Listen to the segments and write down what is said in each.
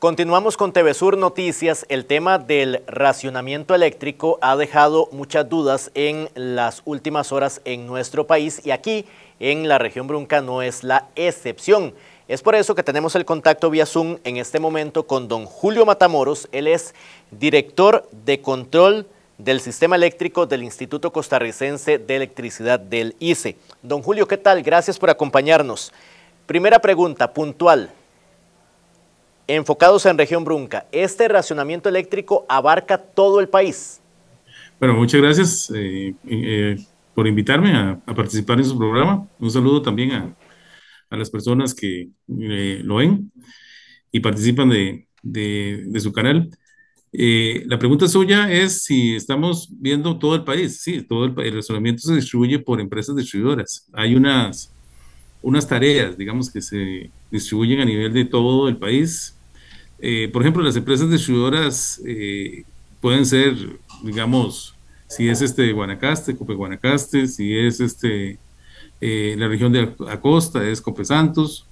Continuamos con Sur Noticias. El tema del racionamiento eléctrico ha dejado muchas dudas en las últimas horas en nuestro país y aquí en la región Brunca no es la excepción. Es por eso que tenemos el contacto vía Zoom en este momento con don Julio Matamoros. Él es director de control del sistema eléctrico del Instituto Costarricense de Electricidad del ICE. Don Julio, ¿qué tal? Gracias por acompañarnos. Primera pregunta, puntual enfocados en región Brunca. ¿Este racionamiento eléctrico abarca todo el país? Bueno, muchas gracias eh, eh, por invitarme a, participar en su programa. Un saludo también a, a las personas que eh, lo ven y participan de, de, su canal. la pregunta suya es si estamos viendo todo el país. Sí, todo el, el racionamiento se distribuye por empresas distribuidoras. Hay unas unas tareas, digamos, que se distribuyen a nivel de todo el país eh, por ejemplo, las empresas distribuidoras eh, pueden ser, digamos, si es este Guanacaste, Cope Guanacaste, si es este eh, la región de Acosta, es Cope Santos,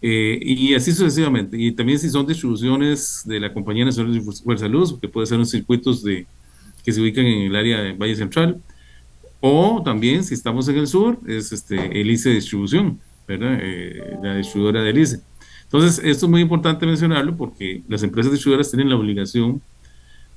y así sucesivamente. Y también si son distribuciones de la Compañía Nacional de Fuerza Luz, que puede ser unos circuitos que se ubican en el área de Valle Central, o también si estamos en el sur, es este, el Distribución, ¿verdad? la distribuidora de ICE. Entonces, esto es muy importante mencionarlo porque las empresas de distribuidoras tienen la obligación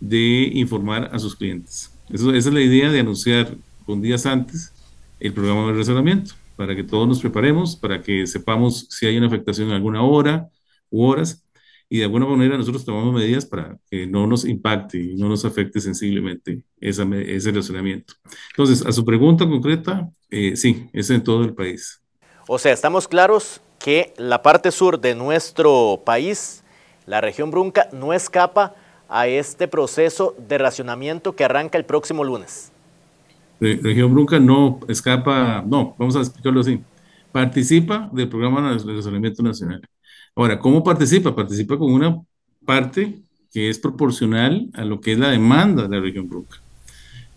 de informar a sus clientes. Eso, esa es la idea de anunciar con días antes el programa de razonamiento, para que todos nos preparemos, para que sepamos si hay una afectación en alguna hora u horas, y de alguna manera nosotros tomamos medidas para que no nos impacte y no nos afecte sensiblemente ese razonamiento. Entonces, a su pregunta concreta, eh, sí, es en todo el país. O sea, estamos claros que la parte sur de nuestro país, la región Brunca, no escapa a este proceso de racionamiento que arranca el próximo lunes. La región Brunca no escapa, no, vamos a explicarlo así. Participa del programa de racionamiento nacional. Ahora, ¿cómo participa? Participa con una parte que es proporcional a lo que es la demanda de la región Brunca.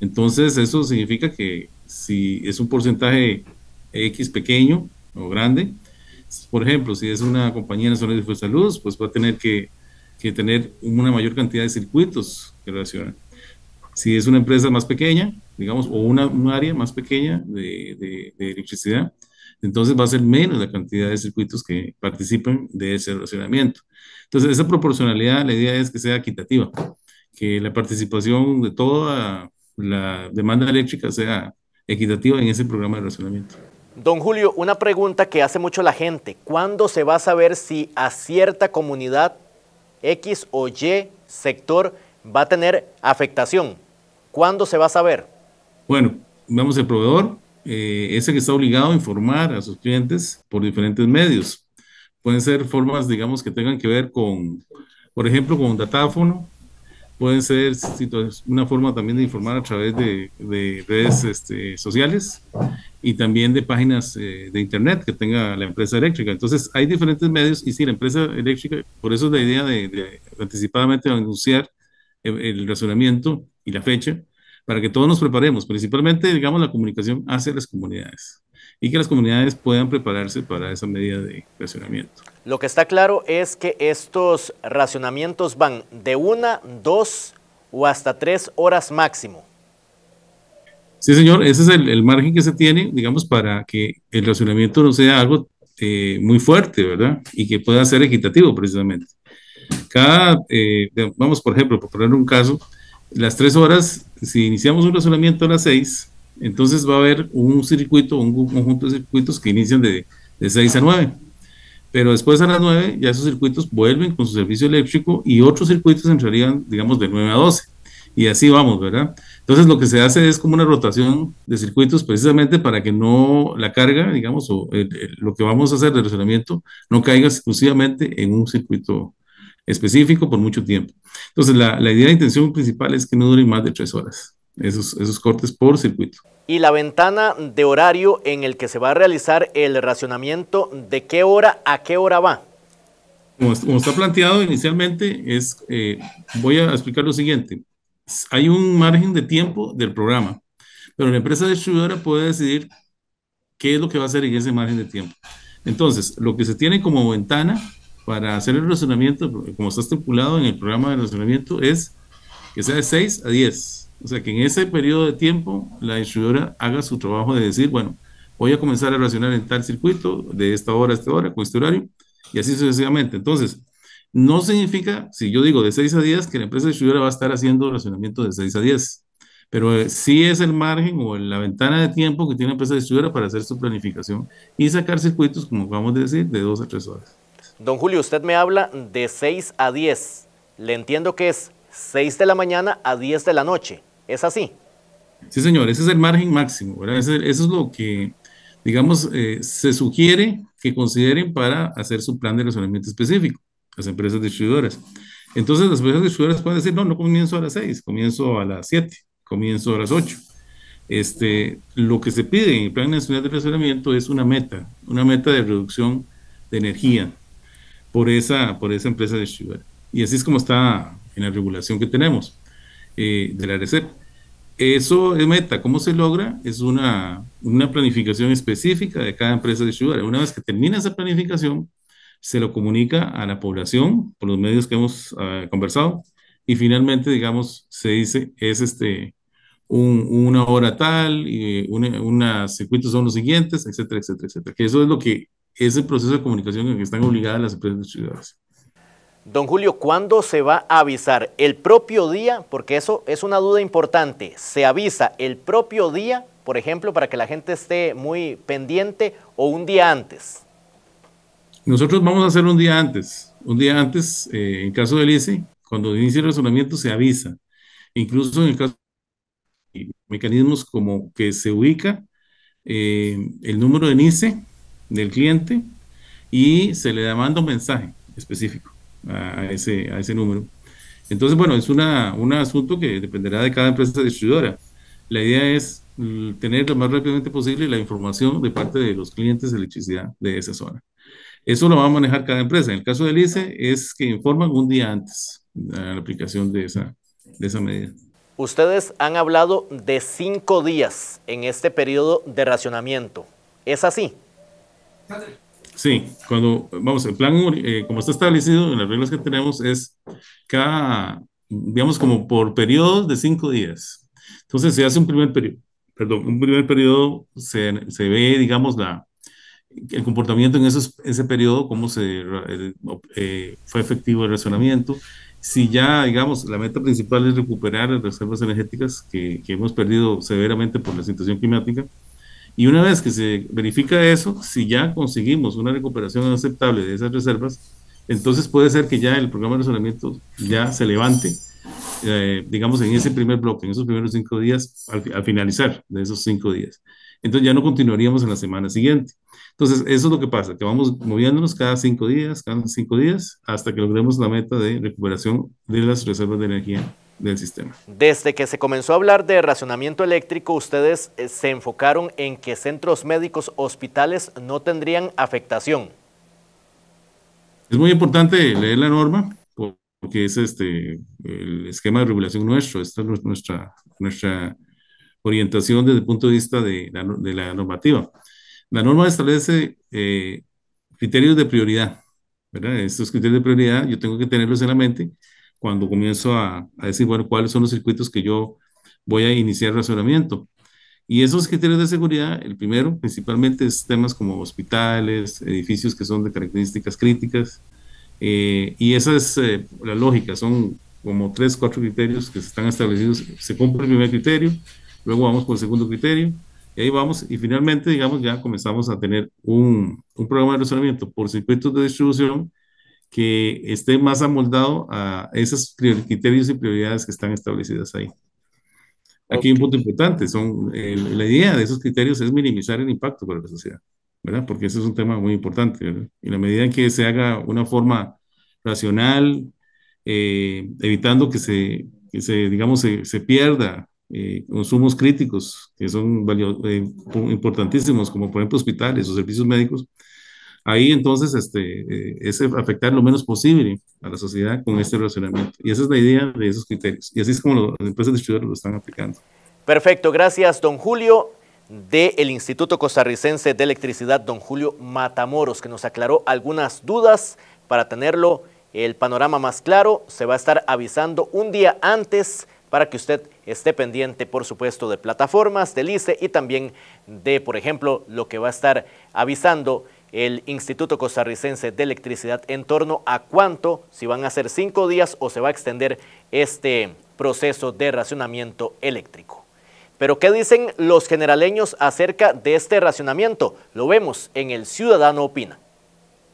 Entonces, eso significa que si es un porcentaje X pequeño, o grande. Por ejemplo, si es una compañía nacional de fuerza luz pues va a tener que, tener una mayor cantidad de circuitos que relacionan. Si es una empresa más pequeña, digamos, o una, un área más pequeña de, electricidad, entonces va a ser menos la cantidad de circuitos que participen de ese relacionamiento. Entonces, esa proporcionalidad, la idea es que sea equitativa, que la participación de toda la demanda eléctrica sea equitativa en ese programa de relacionamiento. Don Julio, una pregunta que hace mucho la gente. ¿Cuándo se va a saber si a cierta comunidad X o Y sector va a tener afectación? ¿Cuándo se va a saber? Bueno, vemos el proveedor, eh, ese que está obligado a informar a sus clientes por diferentes medios. Pueden ser formas, digamos, que tengan que ver con, por ejemplo, con un datáfono, pueden ser una forma también de informar a través de, redes este, sociales y también de páginas eh, de internet que tenga la empresa eléctrica. Entonces, hay diferentes medios y si la empresa eléctrica, por eso es la idea de, anticipadamente anunciar el, el, razonamiento y la fecha, para que todos nos preparemos, principalmente, digamos, la comunicación hacia las comunidades y que las comunidades puedan prepararse para esa medida de racionamiento. Lo que está claro es que estos racionamientos van de una, dos o hasta tres horas máximo. Sí, señor, ese es el, margen que se tiene, digamos, para que el racionamiento no sea algo eh, muy fuerte, ¿verdad? Y que pueda ser equitativo, precisamente. Cada, eh, vamos, por ejemplo, por poner un caso, las tres horas, si iniciamos un racionamiento a las seis, entonces va a haber un circuito, un conjunto de circuitos que inician de, 6 a 9. Pero después a las 9 ya esos circuitos vuelven con su servicio eléctrico y otros circuitos entrarían, digamos, de 9 a 12. Y así vamos, ¿verdad? Entonces lo que se hace es como una rotación de circuitos precisamente para que no la carga, digamos, o lo que vamos a hacer de razonamiento no caiga exclusivamente en un circuito específico por mucho tiempo. Entonces la, la idea, la intención principal es que no dure más de 3 horas esos, esos cortes por circuito. ¿Y la ventana de horario en el que se va a realizar el racionamiento, de qué hora a qué hora va? Como, está planteado inicialmente, es, eh, voy a explicar lo siguiente. Hay un margen de tiempo del programa, pero la empresa distribuidora puede decidir qué es lo que va a hacer en ese margen de tiempo. Entonces, lo que se tiene como ventana para hacer el racionamiento como está estipulado en el programa de racionamiento es que sea de 6 a 10. O sea, que en ese periodo de tiempo la distribuidora haga su trabajo de decir, bueno, voy a comenzar a racionar en tal circuito, de esta hora a esta hora, con este horario, y así sucesivamente. Entonces, no significa, si yo digo de 6 a 10, que la empresa distribuidora va a estar haciendo racionamiento de 6 a 10, pero eh, sí es el margen o la ventana de tiempo que tiene la empresa distribuidora para hacer su planificación y sacar circuitos, como vamos a decir, de 2 a 3 horas. Don Julio, usted me habla de 6 a 10. Le entiendo que es 6 de la mañana a 10 de la noche. ¿Es así? Sí, señor, ese es el margen máximo, ¿verdad? eso es lo que, digamos, eh, se sugiere que consideren para hacer su plan de razonamiento específico, las empresas distribuidoras. Entonces, las empresas distribuidoras pueden decir, no, no comienzo a las 6, comienzo a las 7, comienzo a las 8. Este, lo que se pide en el Plan Nacional de Razonamiento es una meta, una meta de reducción de energía por esa, por esa empresa distribuidora. Y así es como está en la regulación que tenemos. Eh, de la ARECEP. Eso es meta. ¿Cómo se logra? Es una, una planificación específica de cada empresa de distribuidora. Una vez que termina esa planificación, se lo comunica a la población por los medios que hemos ah, conversado y finalmente, digamos, se dice, es este, un, una hora tal, y una, circuitos son los siguientes, etcétera, etcétera, etcétera. Que eso es lo que es el proceso de comunicación en el que están obligadas las empresas de distribuidoras. Don Julio, ¿cuándo se va a avisar? ¿El propio día? Porque eso es una duda importante. ¿Se avisa el propio día, por ejemplo, para que la gente esté muy pendiente o un día antes? Nosotros vamos a hacer un día antes. Un día antes, eh, en caso del ICE, cuando inicia el razonamiento se avisa. Incluso en el caso de mecanismos como que se ubica eh, el número de NICE del cliente y se le manda un mensaje específico a, ese, a ese número. Entonces, bueno, es una, un asunto que dependerá de cada empresa distribuidora. La idea es mm, tener lo más rápidamente posible la información de parte de los clientes de electricidad de esa zona. Eso lo va a manejar cada empresa. En el caso del ICE es que informan un día antes de ah, la aplicación de esa, de esa medida. Ustedes han hablado de cinco días en este periodo de racionamiento. ¿Es así? Sí, cuando, vamos, el plan, eh, como está establecido en las reglas que tenemos, es cada, digamos, como por periodos de cinco días. Entonces, se hace un primer periodo, perdón, un primer periodo, se, se ve, digamos, la, el comportamiento en esos, ese periodo, cómo se, eh, eh, fue efectivo el razonamiento. Si ya, digamos, la meta principal es recuperar las reservas energéticas que hemos perdido severamente por la situación climática, y una vez que se verifica eso, si ya conseguimos una recuperación aceptable de esas reservas, entonces puede ser que ya el programa de razonamiento ya se levante, eh, digamos, en ese primer bloque, en esos primeros cinco días, al, al finalizar de esos cinco días. Entonces ya no continuaríamos en la semana siguiente. Entonces, eso es lo que pasa, que vamos moviéndonos cada cinco días, cada cinco días, hasta que logremos la meta de recuperación de las reservas de energía del sistema. Desde que se comenzó a hablar de racionamiento eléctrico, ustedes eh, se enfocaron en que centros médicos, hospitales no tendrían afectación. Es muy importante leer la norma porque es este, el esquema de regulación nuestro, esta es nuestra, nuestra orientación desde el punto de vista de la, normativa. La norma establece eh, criterios de prioridad, ¿verdad? Estos criterios de prioridad yo tengo que tenerlos en la mente cuando comienzo a, decir, bueno, cuáles son los circuitos que yo voy a iniciar el razonamiento. Y esos criterios de seguridad, el primero principalmente es temas como hospitales, edificios que son de características críticas, eh, y esa es eh, la lógica, son como tres, cuatro criterios que están establecidos, se cumple el primer criterio, luego vamos por el segundo criterio, y ahí vamos, y finalmente, digamos, ya comenzamos a tener un, un programa de razonamiento por circuitos de distribución que esté más amoldado a esos criterios y prioridades que están establecidas ahí. Aquí hay un punto importante, son, eh, la idea de esos criterios es minimizar el impacto para la sociedad, ¿verdad? Porque ese es un tema muy importante, Y la medida en que se haga una forma racional, eh, evitando que se, se, digamos, se, pierda eh, consumos críticos que son eh, importantísimos, como por ejemplo hospitales o servicios médicos, Ahí entonces este, eh, es afectar lo menos posible a la sociedad con este relacionamiento. Y esa es la idea de esos criterios. Y así es como las empresas distribuidoras lo están aplicando. Perfecto, gracias don Julio del el Instituto Costarricense de Electricidad, don Julio Matamoros, que nos aclaró algunas dudas para tenerlo el panorama más claro. Se va a estar avisando un día antes para que usted esté pendiente, por supuesto, de plataformas, del ICE y también de, por ejemplo, lo que va a estar avisando el Instituto Costarricense de Electricidad en torno a cuánto, si van a ser cinco días o se va a extender este proceso de racionamiento eléctrico. Pero ¿qué dicen los generaleños acerca de este racionamiento? Lo vemos en El Ciudadano Opina.